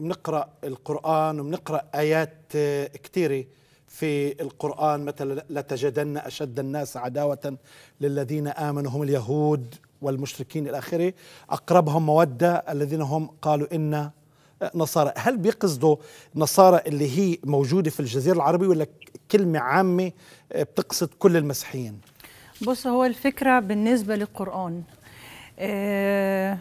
بنقرا القران وبنقرا ايات آه، كثيره في القرآن مثلا لتجدن أشد الناس عداوة للذين آمنوا هم اليهود والمشركين إلى آخره أقربهم مودة الذين هم قالوا إنا آه، نصارى هل بيقصدوا نصارى اللي هي موجودة في الجزيرة العربية ولا كلمة عامة آه، بتقصد كل المسيحيين بص هو الفكرة بالنسبة للقرآن آه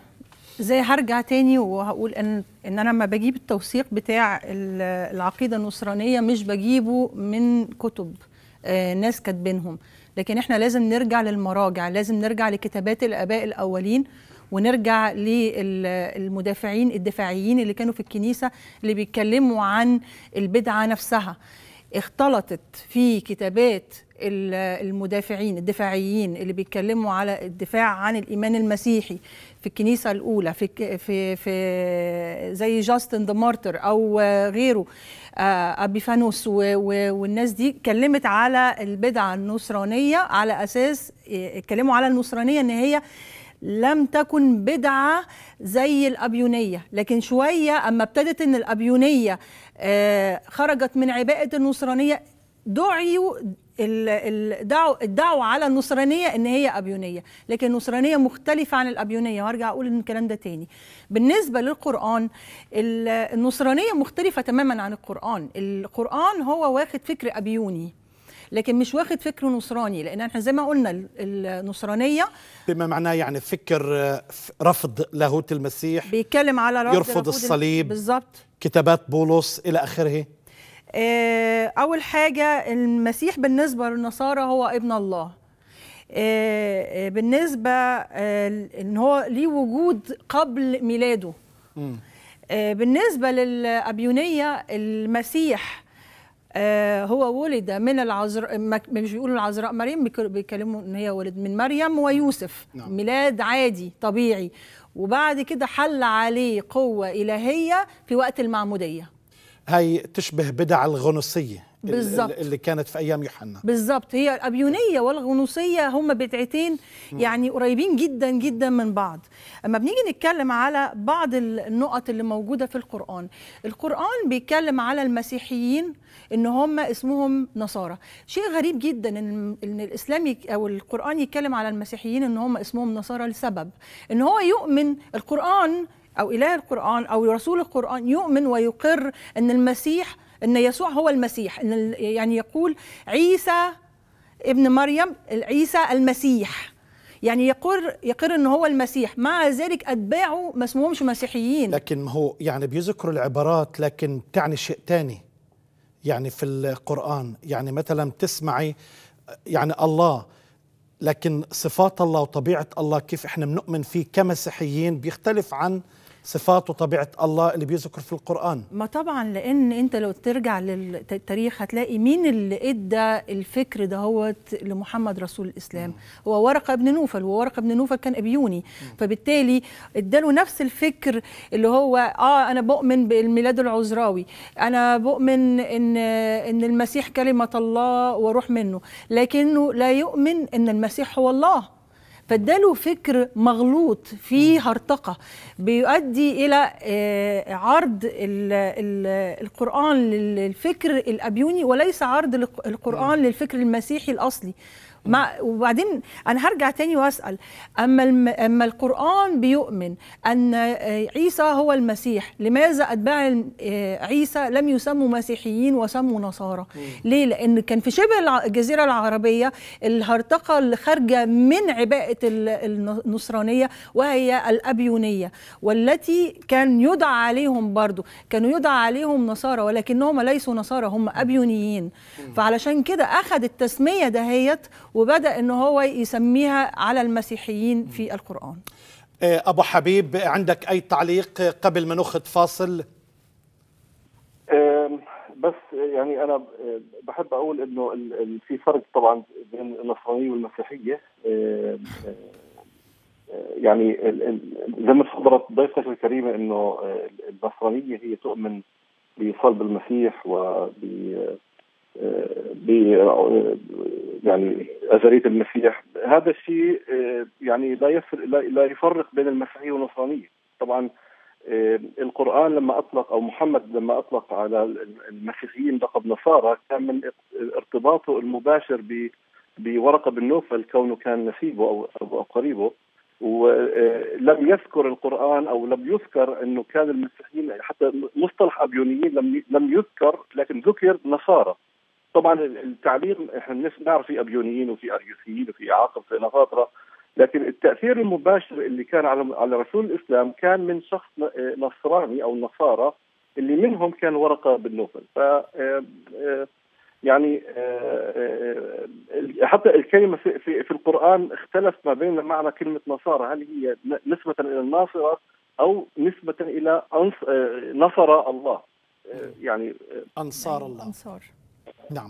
زي هرجع تاني وهقول ان ان انا لما بجيب التوثيق بتاع العقيده النصرانيه مش بجيبه من كتب آه، ناس كاتبينهم لكن احنا لازم نرجع للمراجع لازم نرجع لكتابات الاباء الاولين ونرجع للمدافعين الدفاعيين اللي كانوا في الكنيسه اللي بيتكلموا عن البدعه نفسها اختلطت في كتابات المدافعين الدفاعيين اللي بيتكلموا على الدفاع عن الايمان المسيحي في الكنيسه الاولى في في في زي جاستن ذا مارتر او غيره آه، ابيفانوس والناس دي اتكلمت على البدعه النصرانيه على اساس اتكلموا على النصرانيه ان هي لم تكن بدعة زي الأبيونية لكن شوية أما ابتدت أن الأبيونية آه، خرجت من عباءة النصرانية دعيوا الدعوة, الدعو على النصرانية إن هي أبيونية لكن النصرانية مختلفة عن الأبيونية وارجع أقول إن الكلام ده تاني بالنسبة للقرآن النصرانية مختلفة تماما عن القرآن القرآن هو واخد فكر أبيوني لكن مش واخد فكر نصراني لان احنا زي ما قلنا النصرانيه بما معناه يعني فكر آه، رفض لاهوت المسيح بيتكلم على رفض يرفض الصليب بالظبط كتابات بولس الى اخره آه، أول حاجة المسيح بالنسبة للنصارى هو ابن الله آه، بالنسبة إن هو ليه وجود قبل ميلاده بالنسبة للأبيونية المسيح آه، هو ولد من العذراء مش بيقولوا العذراء مريم بيتكلموا ان هي ولد من مريم ويوسف نعم. ميلاد عادي طبيعي وبعد كده حل عليه قوه الهيه في وقت المعموديه هاي تشبه بدع الغنصيه بالزبط. اللي كانت في ايام يوحنا بالظبط هي الابيونيه والغنوصيه هم بدعتين يعني قريبين جدا جدا من بعض اما بنيجي نتكلم على بعض النقط اللي موجوده في القران القران بيتكلم على المسيحيين ان هم اسمهم نصارى شيء غريب جدا ان الاسلام او القران يتكلم على المسيحيين ان هم اسمهم نصارى لسبب ان هو يؤمن القران او اله القران او رسول القران يؤمن ويقر ان المسيح ان يسوع هو المسيح ان يعني يقول عيسى ابن مريم عيسى المسيح يعني يقر يقر ان هو المسيح مع ذلك اتباعه ما اسمهمش مسيحيين لكن هو يعني بيذكروا العبارات لكن تعني شيء ثاني يعني في القران يعني مثلا تسمعي يعني الله لكن صفات الله وطبيعه الله كيف احنا بنؤمن فيه كمسيحيين بيختلف عن صفات وطبيعه الله اللي بيذكر في القران ما طبعا لان انت لو ترجع للتاريخ هتلاقي مين اللي ادى الفكر دهوت لمحمد رسول الاسلام م. هو ورقه بن نوفل وورقه بن نوفل كان ابيوني م. فبالتالي اداله نفس الفكر اللي هو اه انا بؤمن بالميلاد العذراوي انا بؤمن ان ان المسيح كلمه الله وروح منه لكنه لا يؤمن ان المسيح هو الله فاداله فكر مغلوط فيه هرطقه بيؤدي الى آه، عرض القران للفكر الابيوني وليس عرض القران للفكر المسيحي الاصلي ما وبعدين انا هرجع تاني واسال اما اما القران بيؤمن ان آه، عيسى هو المسيح لماذا اتباع آه، عيسى لم يسموا مسيحيين وسموا نصارى ليه لان كان في شبه الجزيره العربيه الهرطقه اللي خارجه من عباءه النصرانيه وهي الابيونيه والتي كان يدعى عليهم برضو كانوا يدعى عليهم نصارى ولكنهم ليسوا نصارى هم ابيونيين فعلشان كده اخذ التسميه دهيت وبدا ان هو يسميها على المسيحيين في القران إيه، ابو حبيب عندك اي تعليق قبل ما ناخذ فاصل إيه، بس يعني انا بحب اقول انه في فرق طبعا بين النصرانيه والمسيحيه إيه، يعني زي ما تفضلت ضيفتك الكريمه انه النصرانيه هي تؤمن بصلب المسيح وب يعني أزرية المسيح هذا الشيء يعني لا لا يفرق بين المسيحية والنصرانية طبعا القرآن لما أطلق أو محمد لما أطلق على المسيحيين لقب نصارى كان من ارتباطه المباشر بورقة بن نوفل كونه كان نسيبه أو قريبه ولم يذكر القرآن أو لم يذكر أنه كان المسيحيين حتى مصطلح أبيونيين لم لم يذكر لكن ذكر نصارى طبعا التعليم احنا نعرف في ابيونيين وفي اريوسيين وفي اعاقب في نفاطره لكن التاثير المباشر اللي كان على على رسول الاسلام كان من شخص آه، نصراني او نصارى اللي منهم كان ورقه بن نوفل ف آه، آه، يعني حتى الكلمه في, في, في القران اختلف ما بين معنى كلمه نصارى هل هي نسبه الى الناصره او نسبه الى نصر الله يعني انصار الله انصار No.